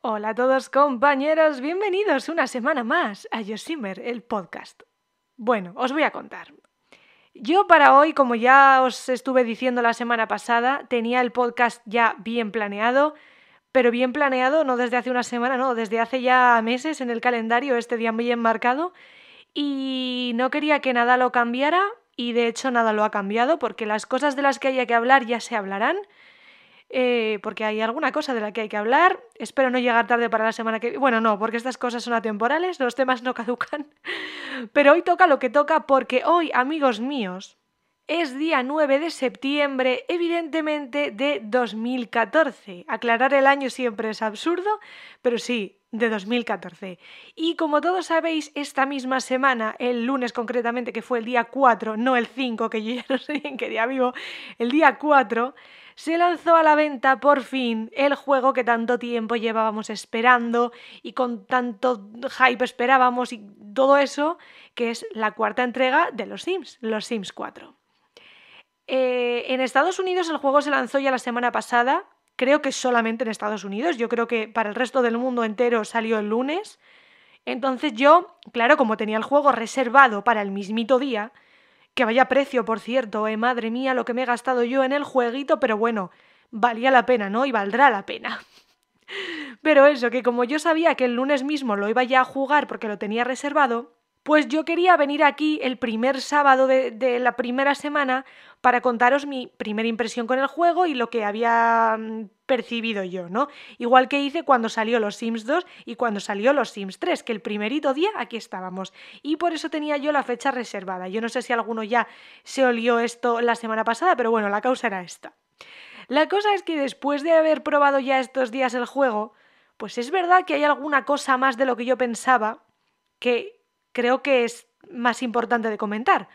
Hola a todos compañeros, bienvenidos una semana más a Yosimer, el podcast. Bueno, os voy a contar. Yo para hoy, como ya os estuve diciendo la semana pasada, tenía el podcast ya bien planeado, pero bien planeado no desde hace una semana, no, desde hace ya meses en el calendario, este día muy marcado, y no quería que nada lo cambiara, y de hecho nada lo ha cambiado, porque las cosas de las que haya que hablar ya se hablarán, eh, porque hay alguna cosa de la que hay que hablar. Espero no llegar tarde para la semana que... Bueno, no, porque estas cosas son atemporales, los temas no caducan. Pero hoy toca lo que toca porque hoy, amigos míos, es día 9 de septiembre, evidentemente de 2014. Aclarar el año siempre es absurdo, pero sí, de 2014. Y como todos sabéis, esta misma semana, el lunes concretamente, que fue el día 4, no el 5, que yo ya no sé en qué día vivo, el día 4, se lanzó a la venta por fin el juego que tanto tiempo llevábamos esperando y con tanto hype esperábamos y todo eso, que es la cuarta entrega de los Sims, los Sims 4. Eh, en Estados Unidos el juego se lanzó ya la semana pasada, creo que solamente en Estados Unidos, yo creo que para el resto del mundo entero salió el lunes. Entonces yo, claro, como tenía el juego reservado para el mismito día, que vaya precio, por cierto, eh, madre mía, lo que me he gastado yo en el jueguito, pero bueno, valía la pena, ¿no? Y valdrá la pena. Pero eso, que como yo sabía que el lunes mismo lo iba ya a jugar porque lo tenía reservado, pues yo quería venir aquí el primer sábado de, de, la primera semana para contaros mi primera impresión con el juego y lo que había mm, percibido yo, ¿no? Igual que hice cuando salió los Sims 2 y cuando salió los Sims 3, que el primerito día aquí estábamos. Y por eso tenía yo la fecha reservada. Yo no sé si alguno ya se olió esto la semana pasada, pero bueno, la causa era esta. La cosa es que después de haber probado ya estos días el juego, pues es verdad que hay alguna cosa más de lo que yo pensaba que creo que es más importante de comentar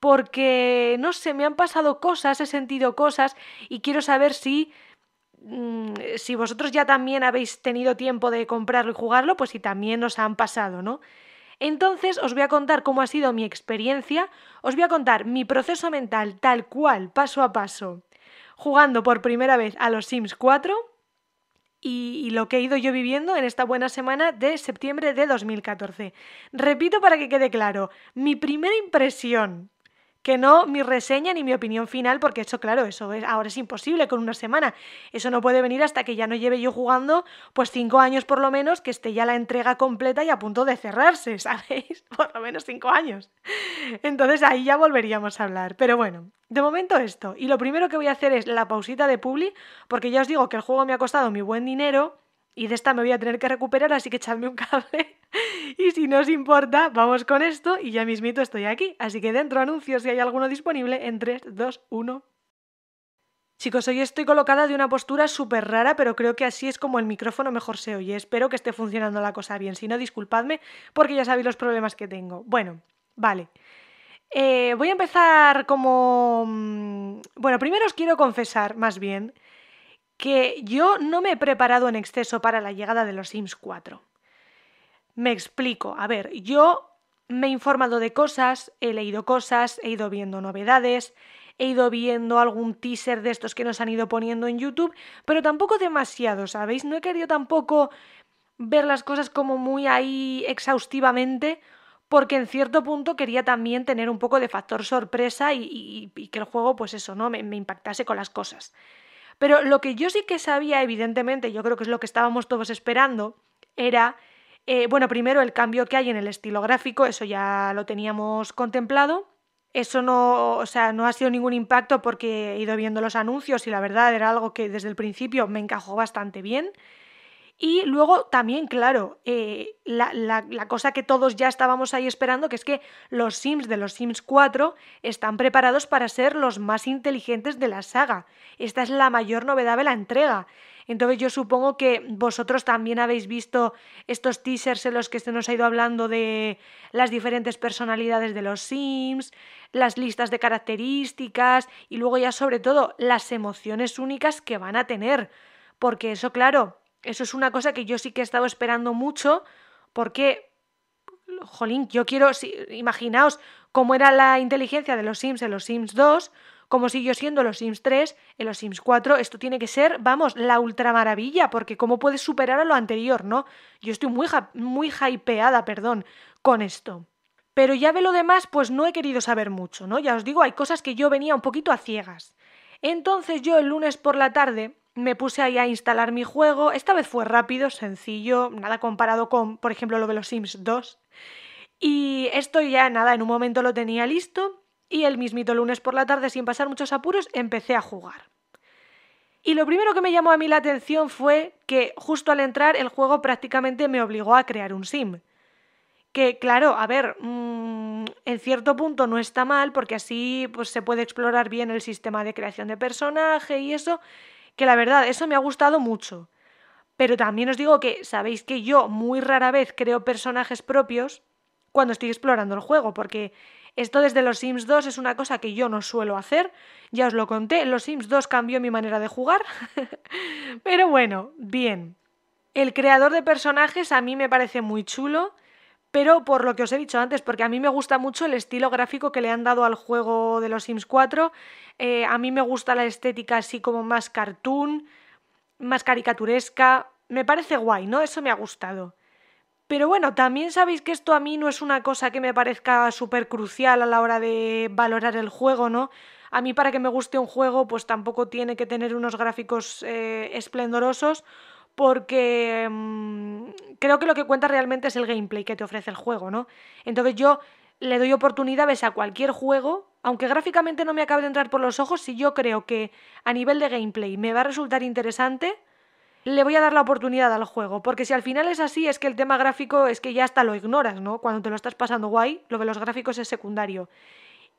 porque, no sé, me han pasado cosas, he sentido cosas y quiero saber si, mm, si vosotros ya también habéis tenido tiempo de comprarlo y jugarlo, pues si también os han pasado, ¿no? Entonces os voy a contar cómo ha sido mi experiencia, os voy a contar mi proceso mental tal cual, paso a paso, jugando por primera vez a los Sims 4 y, y, lo que he ido yo viviendo en esta buena semana de septiembre de 2014. Repito para que quede claro, mi primera impresión que no mi reseña ni mi opinión final, porque eso, claro, eso ahora es imposible con una semana. Eso no puede venir hasta que ya no lleve yo jugando, pues cinco años por lo menos, que esté ya la entrega completa y a punto de cerrarse, ¿sabéis? Por lo menos cinco años. Entonces ahí ya volveríamos a hablar. Pero bueno, de momento esto. Y lo primero que voy a hacer es la pausita de Publi, porque ya os digo que el juego me ha costado mi buen dinero y de esta me voy a tener que recuperar, así que echadme un cable. y si no os importa, vamos con esto y ya mismito estoy aquí. Así que dentro anuncio si hay alguno disponible en 3, 2, 1. Chicos, hoy estoy colocada de una postura súper rara, pero creo que así es como el micrófono mejor se oye. Espero que esté funcionando la cosa bien. Si no, disculpadme porque ya sabéis los problemas que tengo. Bueno, vale. Eh, voy a empezar como... Mm, bueno, primero os quiero confesar, más bien, que yo no me he preparado en exceso para la llegada de los Sims 4. Me explico, a ver, yo me he informado de cosas, he leído cosas, he ido viendo novedades, he ido viendo algún teaser de estos que nos han ido poniendo en YouTube, pero tampoco demasiado, ¿sabéis? No he querido tampoco ver las cosas como muy ahí exhaustivamente, porque en cierto punto quería también tener un poco de factor sorpresa y, que el juego, pues eso, ¿no? me impactase con las cosas. Pero lo que yo sí que sabía, evidentemente, yo creo que es lo que estábamos todos esperando, era, eh, bueno, primero el cambio que hay en el estilo gráfico, eso ya lo teníamos contemplado. Eso no, o sea, no ha sido ningún impacto porque he ido viendo los anuncios y la verdad era algo que desde el principio me encajó bastante bien. Y luego también, claro, eh, la, la, cosa que todos ya estábamos ahí esperando, que es que los Sims de los Sims 4 están preparados para ser los más inteligentes de la saga. Esta es la mayor novedad de la entrega. Entonces yo supongo que vosotros también habéis visto estos teasers en los que se nos ha ido hablando de las diferentes personalidades de los Sims, las listas de características y luego ya sobre todo las emociones únicas que van a tener. Porque eso, claro, eso es una cosa que yo sí que he estado esperando mucho porque, jolín, yo quiero, imaginaos cómo era la inteligencia de los Sims en los Sims 2, cómo siguió siendo los Sims 3, en los Sims 4, esto tiene que ser, vamos, la ultra maravilla, porque cómo puedes superar a lo anterior, ¿no? Yo estoy muy, muy hypeada, perdón, con esto. Pero ya ve lo demás, pues no he querido saber mucho, ¿no? Ya os digo, hay cosas que yo venía un poquito a ciegas. Entonces yo el lunes por la tarde me puse ahí a instalar mi juego. Esta vez fue rápido, sencillo, nada comparado con, por ejemplo, lo de los Sims 2. Y esto ya, nada, en un momento lo tenía listo y el mismito lunes por la tarde, sin pasar muchos apuros, empecé a jugar. Y lo primero que me llamó a mí la atención fue que justo al entrar el juego prácticamente me obligó a crear un sim. Que claro, a ver, mm, en cierto punto no está mal porque así pues, se puede explorar bien el sistema de creación de personaje y eso, que la verdad, eso me ha gustado mucho. Pero también os digo que sabéis que yo muy rara vez creo personajes propios cuando estoy explorando el juego, porque esto desde los Sims 2 es una cosa que yo no suelo hacer, ya os lo conté, los Sims 2 cambió mi manera de jugar, pero bueno, bien. El creador de personajes a mí me parece muy chulo, pero por lo que os he dicho antes, porque a mí me gusta mucho el estilo gráfico que le han dado al juego de los Sims 4, eh, a mí me gusta la estética así como más cartoon, más caricaturesca, me parece guay, ¿no? Eso me ha gustado. Pero bueno, también sabéis que esto a mí no es una cosa que me parezca súper crucial a la hora de valorar el juego, ¿no? A mí para que me guste un juego pues tampoco tiene que tener unos gráficos eh, esplendorosos porque mm, creo que lo que cuenta realmente es el gameplay que te ofrece el juego, ¿no? Entonces yo le doy oportunidades a cualquier juego, aunque gráficamente no me acabe de entrar por los ojos, si yo creo que a nivel de gameplay me va a resultar interesante, le voy a dar la oportunidad al juego, porque si al final es así, es que el tema gráfico es que ya hasta lo ignoras, ¿no? Cuando te lo estás pasando guay, lo de los gráficos es secundario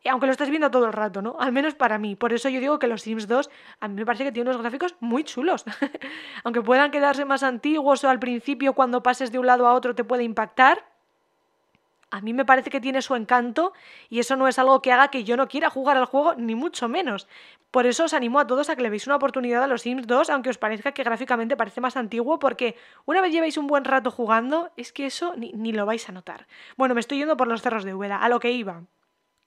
aunque lo estés viendo todo el rato, ¿no? Al menos para mí. Por eso yo digo que los Sims 2 a mí me parece que tiene unos gráficos muy chulos. aunque puedan quedarse más antiguos o al principio cuando pases de un lado a otro te puede impactar, a mí me parece que tiene su encanto y eso no es algo que haga que yo no quiera jugar al juego, ni mucho menos. Por eso os animo a todos a que le veáis una oportunidad a los Sims 2, aunque os parezca que gráficamente parece más antiguo, porque una vez llevéis un buen rato jugando, es que eso ni, lo vais a notar. Bueno, me estoy yendo por los cerros de Ueda a lo que iba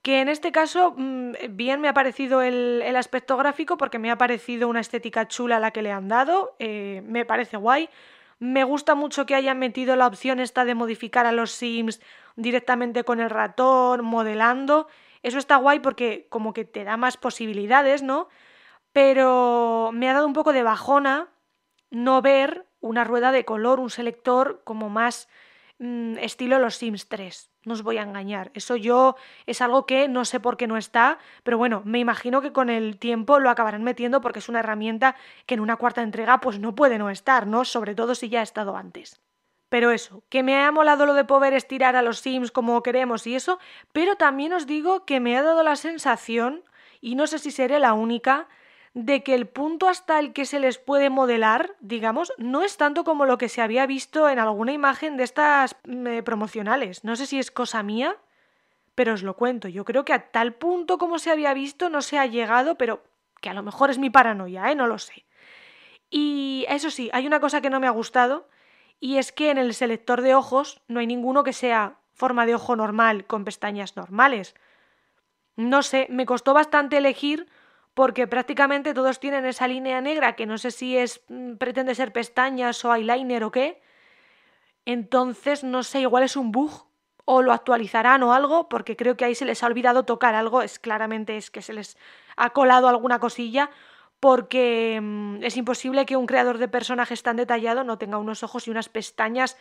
que en este caso mm, bien me ha parecido el, aspecto gráfico porque me ha parecido una estética chula la que le han dado, eh, me parece guay. Me gusta mucho que hayan metido la opción esta de modificar a los Sims directamente con el ratón, modelando. Eso está guay porque como que te da más posibilidades, ¿no? Pero me ha dado un poco de bajona no ver una rueda de color, un selector como más mm, estilo los Sims 3. No os voy a engañar. Eso yo es algo que no sé por qué no está, pero bueno, me imagino que con el tiempo lo acabarán metiendo porque es una herramienta que en una cuarta entrega pues no puede no estar, ¿no? Sobre todo si ya ha estado antes. Pero eso, que me ha molado lo de poder estirar a los Sims como queremos y eso, pero también os digo que me ha dado la sensación, y no sé si seré la única, de que el punto hasta el que se les puede modelar, digamos, no es tanto como lo que se había visto en alguna imagen de estas mm, eh, promocionales. No sé si es cosa mía, pero os lo cuento. Yo creo que a tal punto como se había visto no se ha llegado, pero que a lo mejor es mi paranoia, ¿eh? No lo sé. Y eso sí, hay una cosa que no me ha gustado, y es que en el selector de ojos no hay ninguno que sea forma de ojo normal, con pestañas normales. No sé, me costó bastante elegir porque prácticamente todos tienen esa línea negra que no sé si es mm, pretende ser pestañas o eyeliner o qué. Entonces, no sé, igual es un bug o lo actualizarán o algo, porque creo que ahí se les ha olvidado tocar algo, es claramente es que se les ha colado alguna cosilla, porque mm, es imposible que un creador de personajes tan detallado no tenga unos ojos y unas pestañas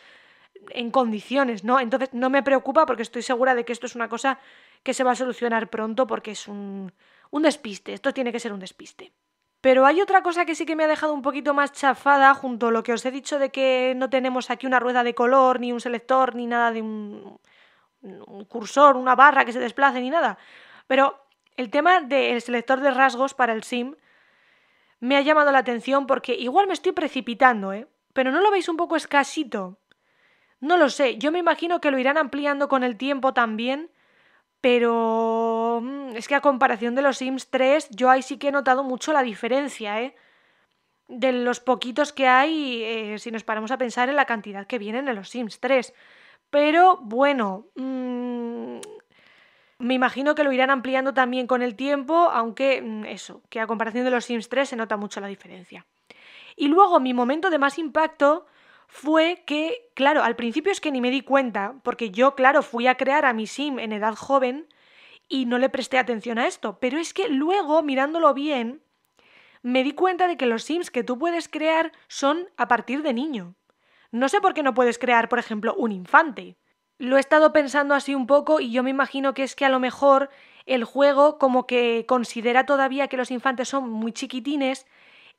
en condiciones, ¿no? Entonces, no me preocupa porque estoy segura de que esto es una cosa que se va a solucionar pronto porque es un un despiste, esto tiene que ser un despiste. Pero hay otra cosa que sí que me ha dejado un poquito más chafada junto a lo que os he dicho de que no tenemos aquí una rueda de color, ni un selector, ni nada de un, cursor, una barra que se desplace, ni nada. Pero el tema del selector de rasgos para el SIM me ha llamado la atención porque igual me estoy precipitando, ¿eh? Pero ¿no lo veis un poco escasito? No lo sé, yo me imagino que lo irán ampliando con el tiempo también, pero mm, es que a comparación de los Sims 3, yo ahí sí que he notado mucho la diferencia, ¿eh? De los poquitos que hay, eh, si nos paramos a pensar en la cantidad que vienen en los Sims 3. Pero bueno, mm, me imagino que lo irán ampliando también con el tiempo, aunque mm, eso, que a comparación de los Sims 3 se nota mucho la diferencia. Y luego mi momento de más impacto fue que, claro, al principio es que ni me di cuenta, porque yo, claro, fui a crear a mi sim en edad joven y no le presté atención a esto, pero es que luego, mirándolo bien, me di cuenta de que los sims que tú puedes crear son a partir de niño. No sé por qué no puedes crear, por ejemplo, un infante. Lo he estado pensando así un poco y yo me imagino que es que a lo mejor el juego como que considera todavía que los infantes son muy chiquitines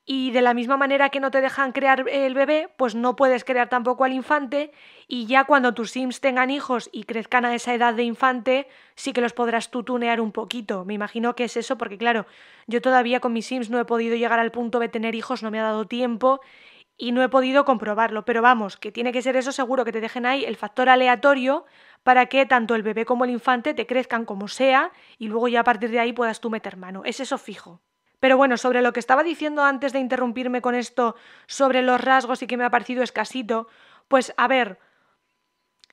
y de la misma manera que no te dejan crear el bebé, pues no puedes crear tampoco al infante y ya cuando tus sims tengan hijos y crezcan a esa edad de infante, sí que los podrás tunear un poquito. Me imagino que es eso porque claro, yo todavía con mis sims no he podido llegar al punto de tener hijos, no me ha dado tiempo y no he podido comprobarlo, pero vamos, que tiene que ser eso seguro que te dejen ahí el factor aleatorio para que tanto el bebé como el infante te crezcan como sea y luego ya a partir de ahí puedas tú meter mano. Es eso fijo. Pero bueno, sobre lo que estaba diciendo antes de interrumpirme con esto, sobre los rasgos y que me ha parecido escasito, pues a ver,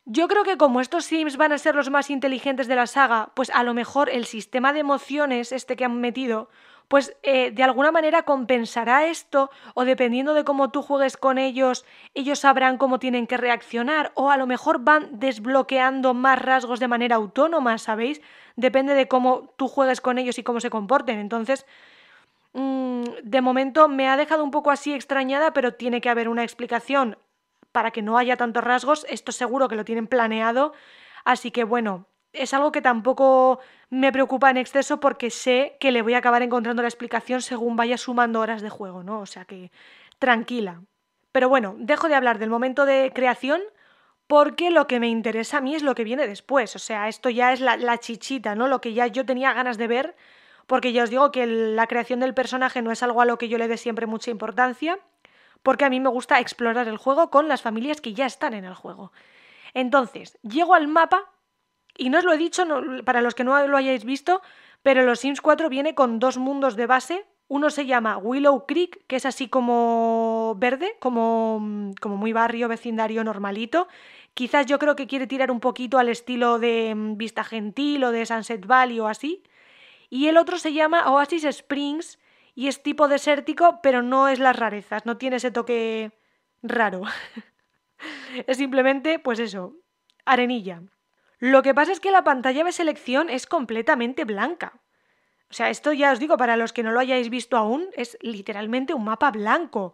yo creo que como estos Sims van a ser los más inteligentes de la saga, pues a lo mejor el sistema de emociones este que han metido, pues eh, de alguna manera compensará esto o dependiendo de cómo tú juegues con ellos, ellos sabrán cómo tienen que reaccionar o a lo mejor van desbloqueando más rasgos de manera autónoma, ¿sabéis? Depende de cómo tú juegues con ellos y cómo se comporten. Entonces, Mm, de momento me ha dejado un poco así extrañada, pero tiene que haber una explicación para que no haya tantos rasgos. Esto seguro que lo tienen planeado. Así que bueno, es algo que tampoco me preocupa en exceso porque sé que le voy a acabar encontrando la explicación según vaya sumando horas de juego, ¿no? O sea que tranquila. Pero bueno, dejo de hablar del momento de creación porque lo que me interesa a mí es lo que viene después. O sea, esto ya es la, la chichita, ¿no? Lo que ya yo tenía ganas de ver porque ya os digo que la creación del personaje no es algo a lo que yo le dé siempre mucha importancia, porque a mí me gusta explorar el juego con las familias que ya están en el juego. Entonces, llego al mapa, y no os lo he dicho para los que no lo hayáis visto, pero los Sims 4 viene con dos mundos de base. Uno se llama Willow Creek, que es así como verde, como, como muy barrio, vecindario normalito. Quizás yo creo que quiere tirar un poquito al estilo de mm, Vista Gentil o de Sunset Valley o así. Y el otro se llama Oasis Springs y es tipo desértico, pero no es las rarezas, no tiene ese toque raro. es simplemente, pues eso, arenilla. Lo que pasa es que la pantalla de selección es completamente blanca. O sea, esto ya os digo, para los que no lo hayáis visto aún, es literalmente un mapa blanco.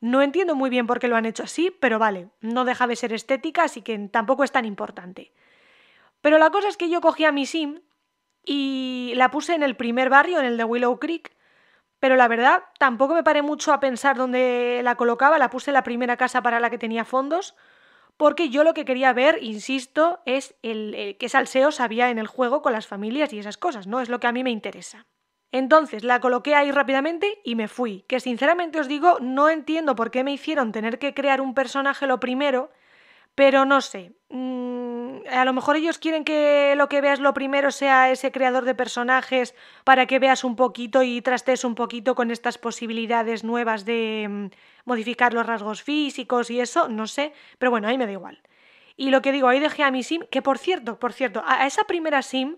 No entiendo muy bien por qué lo han hecho así, pero vale, no deja de ser estética, así que tampoco es tan importante. Pero la cosa es que yo cogí a mi sim y la puse en el primer barrio, en el de Willow Creek, pero la verdad tampoco me paré mucho a pensar dónde la colocaba, la puse en la primera casa para la que tenía fondos, porque yo lo que quería ver, insisto, es el, que qué salseos había en el juego con las familias y esas cosas, ¿no? Es lo que a mí me interesa. Entonces la coloqué ahí rápidamente y me fui, que sinceramente os digo, no entiendo por qué me hicieron tener que crear un personaje lo primero, pero no sé, Mm, a lo mejor ellos quieren que lo que veas lo primero sea ese creador de personajes para que veas un poquito y trastes un poquito con estas posibilidades nuevas de mm, modificar los rasgos físicos y eso, no sé, pero bueno, ahí me da igual. Y lo que digo, ahí dejé a mi sim, que por cierto, por cierto, a esa primera sim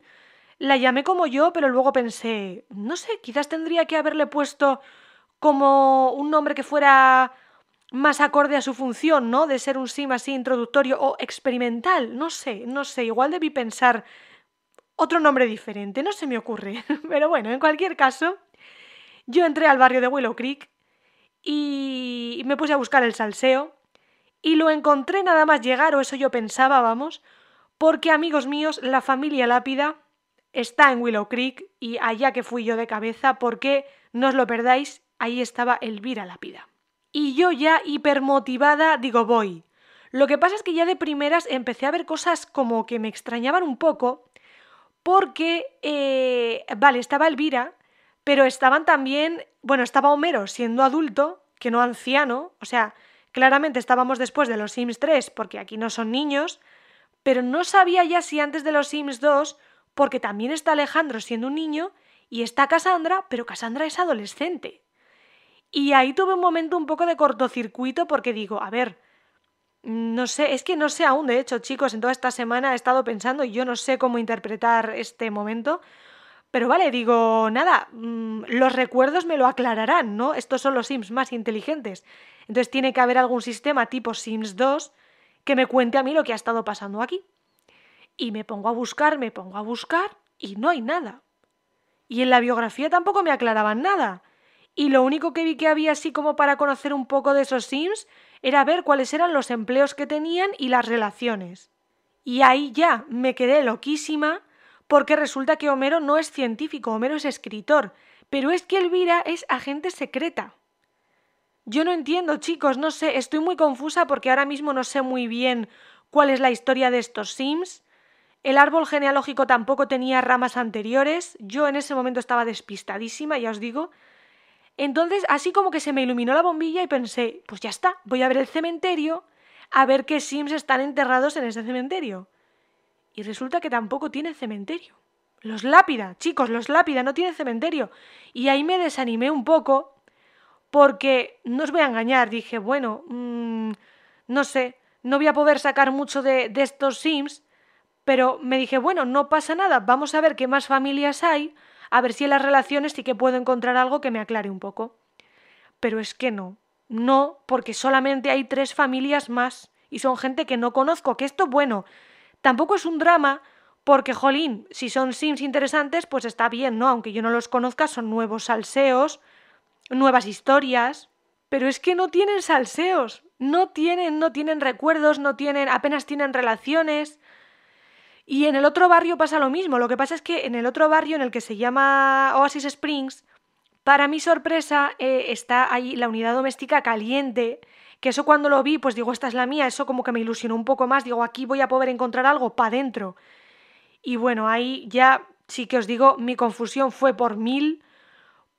la llamé como yo, pero luego pensé, no sé, quizás tendría que haberle puesto como un nombre que fuera más acorde a su función, ¿no? De ser un sim así introductorio o experimental, no sé, no sé, igual debí pensar otro nombre diferente, no se me ocurre. Pero bueno, en cualquier caso, yo entré al barrio de Willow Creek y me puse a buscar el salseo y lo encontré nada más llegar, o eso yo pensaba, vamos, porque amigos míos, la familia Lápida está en Willow Creek y allá que fui yo de cabeza, porque no os lo perdáis, ahí estaba Elvira Lápida y yo ya hipermotivada digo voy. Lo que pasa es que ya de primeras empecé a ver cosas como que me extrañaban un poco porque, eh, vale, estaba Elvira, pero estaban también, bueno, estaba Homero siendo adulto, que no anciano, o sea, claramente estábamos después de los Sims 3 porque aquí no son niños, pero no sabía ya si antes de los Sims 2 porque también está Alejandro siendo un niño y está Cassandra, pero Cassandra es adolescente. Y ahí tuve un momento un poco de cortocircuito porque digo, a ver, no sé, es que no sé aún, de hecho, chicos, en toda esta semana he estado pensando y yo no sé cómo interpretar este momento. Pero vale, digo, nada, mm, los recuerdos me lo aclararán, ¿no? Estos son los Sims más inteligentes. Entonces tiene que haber algún sistema tipo Sims 2 que me cuente a mí lo que ha estado pasando aquí. Y me pongo a buscar, me pongo a buscar y no hay nada. Y en la biografía tampoco me aclaraban nada y lo único que vi que había así como para conocer un poco de esos Sims era ver cuáles eran los empleos que tenían y las relaciones. Y ahí ya me quedé loquísima porque resulta que Homero no es científico, Homero es escritor, pero es que Elvira es agente secreta. Yo no entiendo, chicos, no sé, estoy muy confusa porque ahora mismo no sé muy bien cuál es la historia de estos Sims. El árbol genealógico tampoco tenía ramas anteriores. Yo en ese momento estaba despistadísima, ya os digo. Entonces, así como que se me iluminó la bombilla y pensé, pues ya está, voy a ver el cementerio a ver qué Sims están enterrados en ese cementerio. Y resulta que tampoco tiene cementerio. Los lápida, chicos, los lápida, no tiene cementerio. Y ahí me desanimé un poco porque, no os voy a engañar, dije, bueno, mm, no sé, no voy a poder sacar mucho de, de estos Sims, pero me dije, bueno, no pasa nada, vamos a ver qué más familias hay a ver si en las relaciones sí que puedo encontrar algo que me aclare un poco. Pero es que no, no, porque solamente hay tres familias más y son gente que no conozco, que esto, bueno, tampoco es un drama, porque, jolín, si son sims interesantes, pues está bien, ¿no? Aunque yo no los conozca, son nuevos salseos, nuevas historias, pero es que no tienen salseos, no tienen, no tienen recuerdos, no tienen, apenas tienen relaciones, y en el otro barrio pasa lo mismo. Lo que pasa es que en el otro barrio, en el que se llama Oasis Springs, para mi sorpresa eh, está ahí la unidad doméstica caliente. Que eso cuando lo vi, pues digo, esta es la mía. Eso como que me ilusionó un poco más. Digo, aquí voy a poder encontrar algo para dentro. Y bueno, ahí ya sí que os digo, mi confusión fue por mil.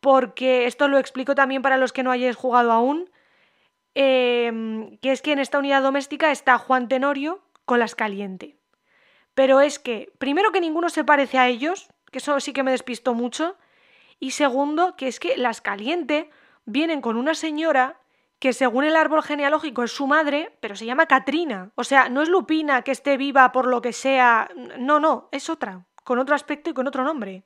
Porque esto lo explico también para los que no hayáis jugado aún. Em, que es que en esta unidad doméstica está Juan Tenorio con las caliente. Pero es que, primero que ninguno se parece a ellos, que eso sí que me despistó mucho, y segundo que es que las caliente vienen con una señora que según el árbol genealógico es su madre, pero se llama Katrina O sea, no es Lupina que esté viva por lo que sea. No, no, es otra, con otro aspecto y con otro nombre.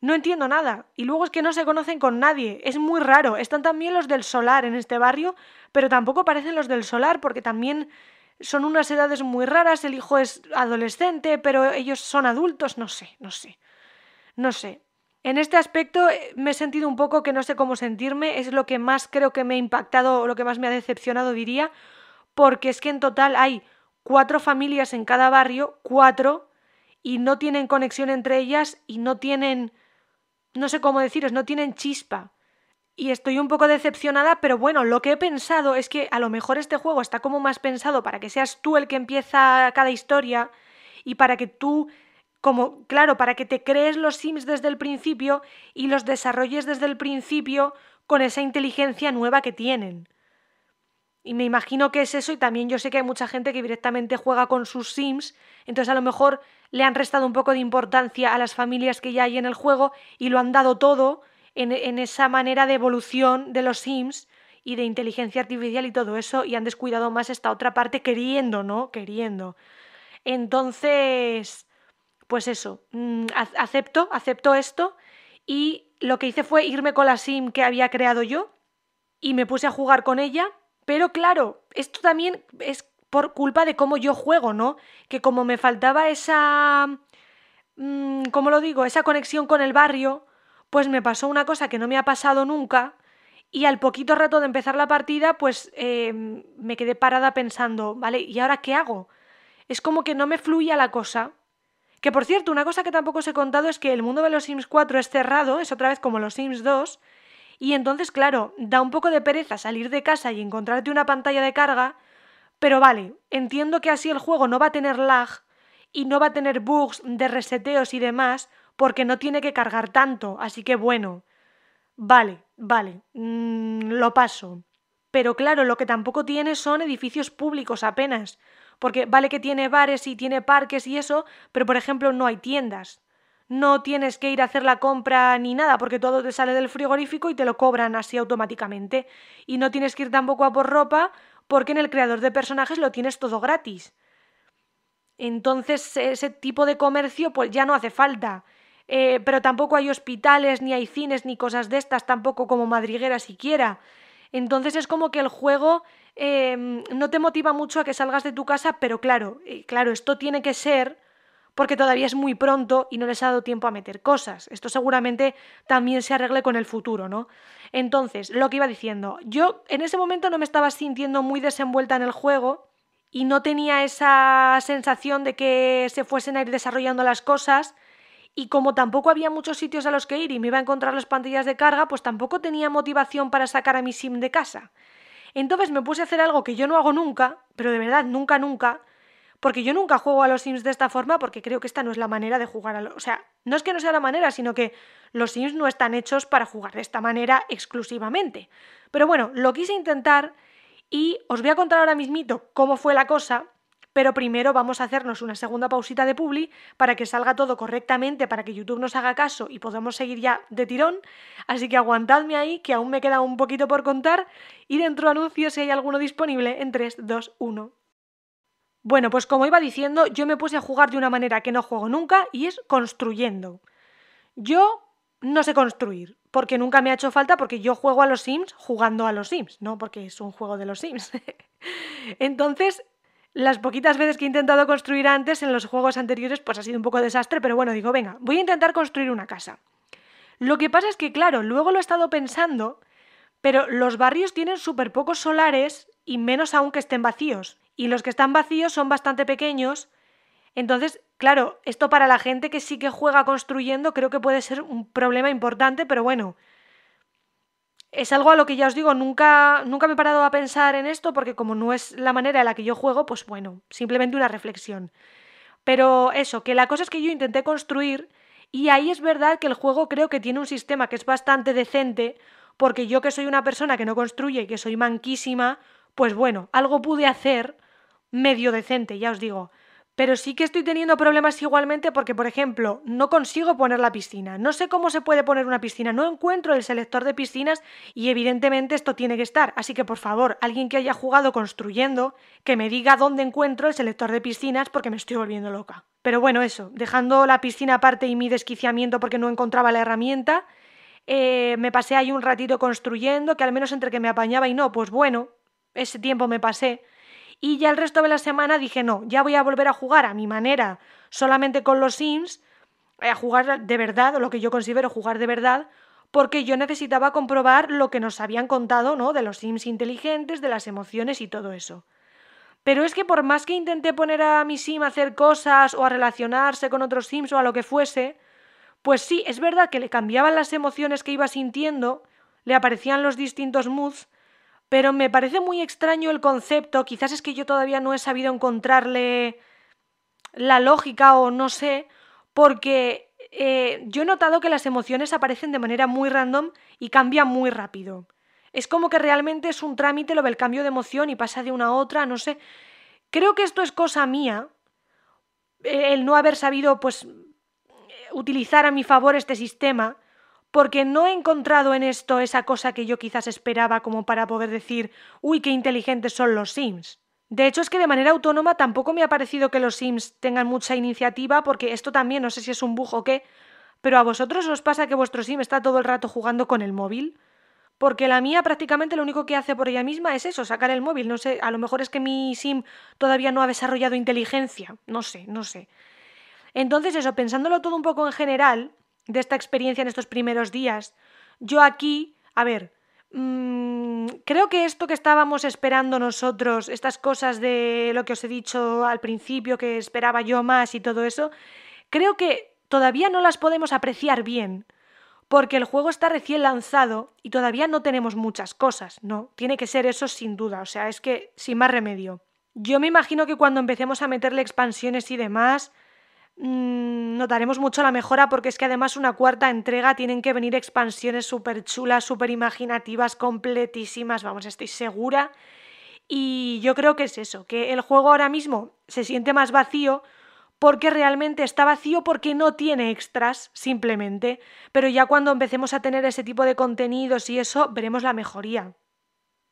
No entiendo nada. Y luego es que no se conocen con nadie. Es muy raro. Están también los del solar en este barrio, pero tampoco parecen los del solar porque también son unas edades muy raras, el hijo es adolescente, pero ellos son adultos, no sé, no sé, no sé. En este aspecto eh, me he sentido un poco que no sé cómo sentirme, es lo que más creo que me ha impactado o lo que más me ha decepcionado diría, porque es que en total hay cuatro familias en cada barrio, cuatro, y no tienen conexión entre ellas y no tienen, no sé cómo deciros, no tienen chispa. Y estoy un poco decepcionada, pero bueno, lo que he pensado es que a lo mejor este juego está como más pensado para que seas tú el que empieza cada historia y para que tú, como, claro, para que te crees los Sims desde el principio y los desarrolles desde el principio con esa inteligencia nueva que tienen. Y me imagino que es eso y también yo sé que hay mucha gente que directamente juega con sus Sims, entonces a lo mejor le han restado un poco de importancia a las familias que ya hay en el juego y lo han dado todo en, esa manera de evolución de los Sims y de inteligencia artificial y todo eso, y han descuidado más esta otra parte queriendo, ¿no? Queriendo. Entonces, pues eso, mm, acepto, acepto esto y lo que hice fue irme con la sim que había creado yo y me puse a jugar con ella, pero claro, esto también es por culpa de cómo yo juego, ¿no? Que como me faltaba esa... Mm, ¿Cómo lo digo? Esa conexión con el barrio, pues me pasó una cosa que no me ha pasado nunca y al poquito rato de empezar la partida, pues em, me quedé parada pensando, ¿vale? ¿Y ahora qué hago? Es como que no me fluía la cosa. Que por cierto, una cosa que tampoco os he contado es que el mundo de los Sims 4 es cerrado, es otra vez como los Sims 2, y entonces, claro, da un poco de pereza salir de casa y encontrarte una pantalla de carga, pero vale, entiendo que así el juego no va a tener lag y no va a tener bugs de reseteos y demás, porque no tiene que cargar tanto, así que bueno, vale, vale, mm, lo paso. Pero claro, lo que tampoco tiene son edificios públicos apenas, porque vale que tiene bares y tiene parques y eso, pero por ejemplo no hay tiendas. No tienes que ir a hacer la compra ni nada, porque todo te sale del frigorífico y te lo cobran así automáticamente. Y no tienes que ir tampoco a por ropa, porque en el creador de personajes lo tienes todo gratis. Entonces ese tipo de comercio pues ya no hace falta. Eh, pero tampoco hay hospitales, ni hay cines, ni cosas de estas, tampoco como madriguera siquiera. Entonces es como que el juego em, no te motiva mucho a que salgas de tu casa, pero claro, eh, claro, esto tiene que ser porque todavía es muy pronto y no les ha dado tiempo a meter cosas. Esto seguramente también se arregle con el futuro, ¿no? Entonces, lo que iba diciendo, yo en ese momento no me estaba sintiendo muy desenvuelta en el juego y no tenía esa sensación de que se fuesen a ir desarrollando las cosas, y como tampoco había muchos sitios a los que ir y me iba a encontrar las pantallas de carga, pues tampoco tenía motivación para sacar a mi SIM de casa. Entonces me puse a hacer algo que yo no hago nunca, pero de verdad nunca, nunca, porque yo nunca juego a los Sims de esta forma porque creo que esta no es la manera de jugar a los... O sea, no es que no sea la manera, sino que los Sims no están hechos para jugar de esta manera exclusivamente. Pero bueno, lo quise intentar y os voy a contar ahora mismito cómo fue la cosa pero primero vamos a hacernos una segunda pausita de publi para que salga todo correctamente, para que YouTube nos haga caso y podamos seguir ya de tirón. Así que aguantadme ahí, que aún me queda un poquito por contar y dentro anuncio si hay alguno disponible en 3, 2, 1. Bueno, pues como iba diciendo, yo me puse a jugar de una manera que no juego nunca y es construyendo. Yo no sé construir, porque nunca me ha hecho falta, porque yo juego a los Sims jugando a los Sims, ¿no? Porque es un juego de los Sims. Entonces, las poquitas veces que he intentado construir antes en los juegos anteriores, pues ha sido un poco desastre, pero bueno, digo, venga, voy a intentar construir una casa. Lo que pasa es que, claro, luego lo he estado pensando, pero los barrios tienen súper pocos solares y menos aún que estén vacíos. Y los que están vacíos son bastante pequeños. Entonces, claro, esto para la gente que sí que juega construyendo creo que puede ser un problema importante, pero bueno, es algo a lo que ya os digo, nunca, nunca me he parado a pensar en esto porque como no es la manera en la que yo juego, pues bueno, simplemente una reflexión. Pero eso, que la cosa es que yo intenté construir y ahí es verdad que el juego creo que tiene un sistema que es bastante decente porque yo que soy una persona que no construye y que soy manquísima, pues bueno, algo pude hacer medio decente, ya os digo. Pero sí que estoy teniendo problemas igualmente porque, por ejemplo, no consigo poner la piscina. No sé cómo se puede poner una piscina. No encuentro el selector de piscinas y evidentemente esto tiene que estar. Así que, por favor, alguien que haya jugado construyendo, que me diga dónde encuentro el selector de piscinas porque me estoy volviendo loca. Pero bueno, eso, dejando la piscina aparte y mi desquiciamiento porque no encontraba la herramienta, eh, me pasé ahí un ratito construyendo, que al menos entre que me apañaba y no, pues bueno, ese tiempo me pasé y ya el resto de la semana dije, no, ya voy a volver a jugar a mi manera, solamente con los Sims, eh, a jugar de verdad, o lo que yo considero jugar de verdad, porque yo necesitaba comprobar lo que nos habían contado, ¿no? De los Sims inteligentes, de las emociones y todo eso. Pero es que por más que intenté poner a mi Sim a hacer cosas o a relacionarse con otros Sims o a lo que fuese, pues sí, es verdad que le cambiaban las emociones que iba sintiendo, le aparecían los distintos moods, pero me parece muy extraño el concepto, quizás es que yo todavía no he sabido encontrarle la lógica o no sé, porque eh, yo he notado que las emociones aparecen de manera muy random y cambian muy rápido. Es como que realmente es un trámite lo del cambio de emoción y pasa de una a otra, no sé. Creo que esto es cosa mía, eh, el no haber sabido, pues, eh, utilizar a mi favor este sistema porque no he encontrado en esto esa cosa que yo quizás esperaba como para poder decir, uy, qué inteligentes son los Sims. De hecho, es que de manera autónoma tampoco me ha parecido que los Sims tengan mucha iniciativa, porque esto también no sé si es un bug o qué, pero a vosotros os pasa que vuestro Sim está todo el rato jugando con el móvil. Porque la mía prácticamente lo único que hace por ella misma es eso, sacar el móvil. No sé, a lo mejor es que mi Sim todavía no ha desarrollado inteligencia. No sé, no sé. Entonces eso, pensándolo todo un poco en general, de esta experiencia en estos primeros días. Yo aquí, a ver, mm, creo que esto que estábamos esperando nosotros, estas cosas de lo que os he dicho al principio, que esperaba yo más y todo eso, creo que todavía no las podemos apreciar bien, porque el juego está recién lanzado y todavía no tenemos muchas cosas, ¿no? Tiene que ser eso sin duda, o sea, es que sin más remedio. Yo me imagino que cuando empecemos a meterle expansiones y demás, Mm, notaremos mucho la mejora porque es que además una cuarta entrega tienen que venir expansiones súper chulas, súper imaginativas, completísimas, vamos, estoy segura. Y yo creo que es eso, que el juego ahora mismo se siente más vacío porque realmente está vacío porque no tiene extras, simplemente. Pero ya cuando empecemos a tener ese tipo de contenidos y eso, veremos la mejoría.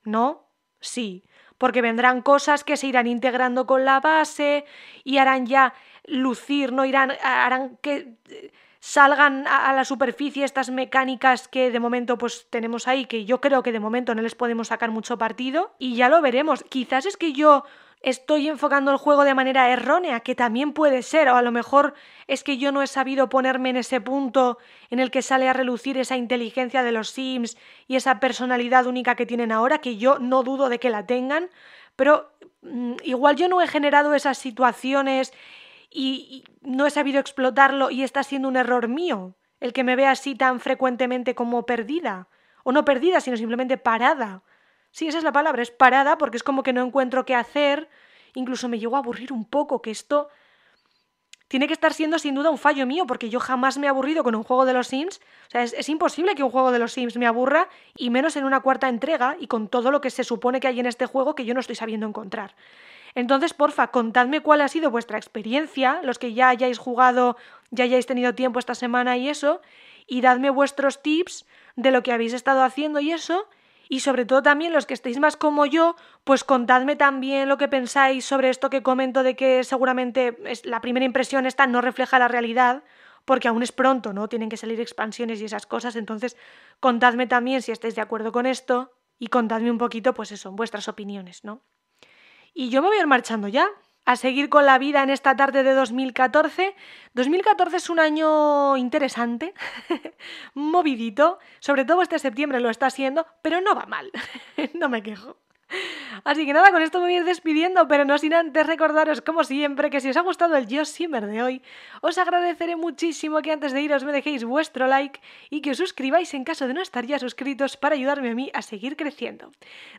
¿No? Sí, porque vendrán cosas que se irán integrando con la base y harán ya lucir, no irán, harán que eh, salgan a, la superficie estas mecánicas que de momento pues tenemos ahí, que yo creo que de momento no les podemos sacar mucho partido y ya lo veremos. Quizás es que yo estoy enfocando el juego de manera errónea, que también puede ser, o a lo mejor es que yo no he sabido ponerme en ese punto en el que sale a relucir esa inteligencia de los Sims y esa personalidad única que tienen ahora, que yo no dudo de que la tengan, pero mm, igual yo no he generado esas situaciones y, no he sabido explotarlo y está siendo un error mío el que me vea así tan frecuentemente como perdida. O no perdida, sino simplemente parada. Sí, esa es la palabra, es parada porque es como que no encuentro qué hacer. Incluso me llegó a aburrir un poco, que esto tiene que estar siendo sin duda un fallo mío, porque yo jamás me he aburrido con un juego de los Sims. O sea, es imposible que un juego de los Sims me aburra, y menos en una cuarta entrega, y con todo lo que se supone que hay en este juego que yo no estoy sabiendo encontrar. Entonces, porfa, contadme cuál ha sido vuestra experiencia, los que ya hayáis jugado, ya hayáis tenido tiempo esta semana y eso, y dadme vuestros tips de lo que habéis estado haciendo y eso, y sobre todo también los que estéis más como yo, pues contadme también lo que pensáis sobre esto que comento de que seguramente es la primera impresión esta no refleja la realidad, porque aún es pronto, ¿no? Tienen que salir expansiones y esas cosas, entonces contadme también si estáis de acuerdo con esto y contadme un poquito, pues eso, vuestras opiniones, ¿no? Y yo me voy a ir marchando ya, a seguir con la vida en esta tarde de 2014. 2014 es un año interesante, movidito, sobre todo este septiembre lo está siendo, pero no va mal, no me quejo. Así que nada, con esto me voy a ir despidiendo, pero no sin antes recordaros, como siempre, que si os ha gustado el Yo Simmer de hoy, os agradeceré muchísimo que antes de iros me dejéis vuestro like y que os suscribáis en caso de no estar ya suscritos para ayudarme a mí a seguir creciendo.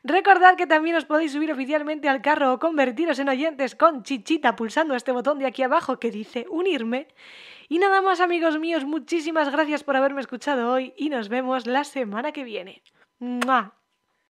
Recordad que también os podéis subir oficialmente al carro o convertiros en oyentes con chichita pulsando este botón de aquí abajo que dice unirme. Y nada más amigos míos, muchísimas gracias por haberme escuchado hoy y nos vemos la semana que viene.